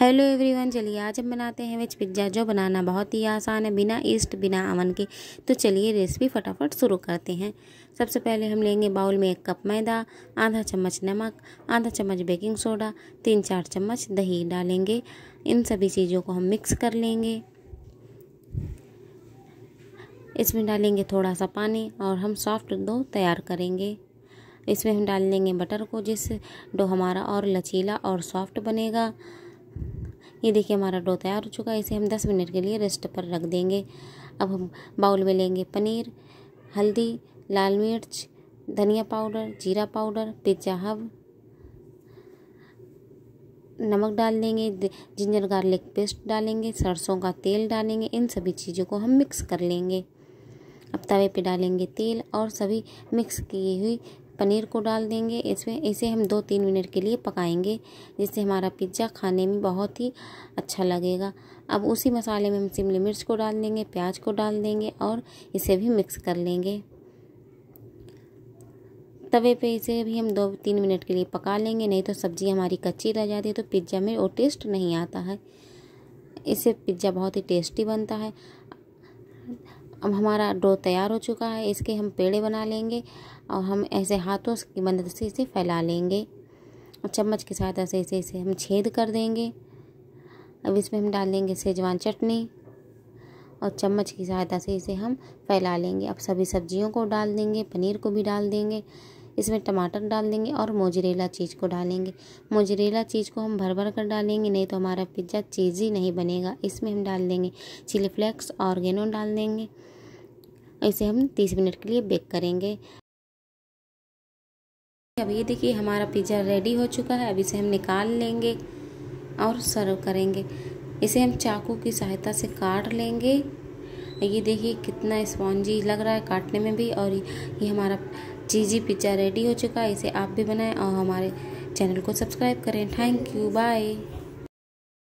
hello everyone चलिए आज हम बनाते हैं वेज पिज्ज़ा जो बनाना बहुत ही आसान है बिना ईस्ट बिना अमन के तो चलिए रेसिपी फटाफट शुरू करते हैं सबसे पहले हम लेंगे बाउल में एक कप मैदा आधा चम्मच नमक आधा चम्मच बेकिंग सोडा तीन चार चम्मच दही डालेंगे इन सभी चीज़ों को हम मिक्स कर लेंगे इसमें डालेंगे थोड़ा सा पानी और हम सॉफ्ट डो तैयार करेंगे इसमें हम डाल लेंगे बटर को जिस डो हमारा और लचीला और सॉफ्ट बनेगा ये देखिए हमारा डो तैयार हो चुका है इसे हम 10 मिनट के लिए रेस्ट पर रख देंगे अब हम बाउल में लेंगे पनीर हल्दी लाल मिर्च धनिया पाउडर जीरा पाउडर पिज्जा हब नमक डाल देंगे जिंजर गार्लिक पेस्ट डालेंगे सरसों का तेल डालेंगे इन सभी चीज़ों को हम मिक्स कर लेंगे अब तवे पे डालेंगे तेल और सभी मिक्स की हुई पनीर को डाल देंगे इसमें इसे हम दो तीन मिनट के लिए पकाएंगे जिससे हमारा पिज्ज़ा खाने में बहुत ही अच्छा लगेगा अब उसी मसाले में हम शिमला मिर्च को डाल देंगे प्याज को डाल देंगे और इसे भी मिक्स कर लेंगे तवे पे इसे भी हम दो तीन मिनट के लिए पका लेंगे नहीं तो सब्ज़ी हमारी कच्ची रह जाती है तो पिज्ज़ा में वो टेस्ट नहीं आता है इससे पिज्ज़ा बहुत ही टेस्टी बनता है अब हमारा डो तैयार हो चुका है इसके हम पेड़े बना लेंगे और हम ऐसे हाथों की मदद से इसे फैला लेंगे और चम्मच के साथ ऐसे इसे इसे हम छेद कर देंगे अब इसमें हम डाल देंगे सेजवान चटनी और चम्मच की सहायता से इसे हम फैला लेंगे अब सभी सब्जियों को डाल देंगे पनीर को भी डाल देंगे इसमें टमाटर डाल देंगे और मोजरेला चीज़ को डालेंगे मोजरेला चीज़ को हम भर भर कर डालेंगे नहीं तो हमारा पिज्ज़ा चीज़ी नहीं बनेगा इसमें हम डाल देंगे चिली फ्लेक्स ऑर्गेनो डाल देंगे इसे हम तीस मिनट के लिए बेक करेंगे अब ये देखिए हमारा पिज़्ज़ा रेडी हो चुका है अब इसे हम निकाल लेंगे और सर्व करेंगे इसे हम चाकू की सहायता से काट लेंगे ये देखिए कितना स्पॉन्जी लग रहा है काटने में भी और ये हमारा चीजी पिज्ज़ा रेडी हो चुका है इसे आप भी बनाएं और हमारे चैनल को सब्सक्राइब करें थैंक यू बाय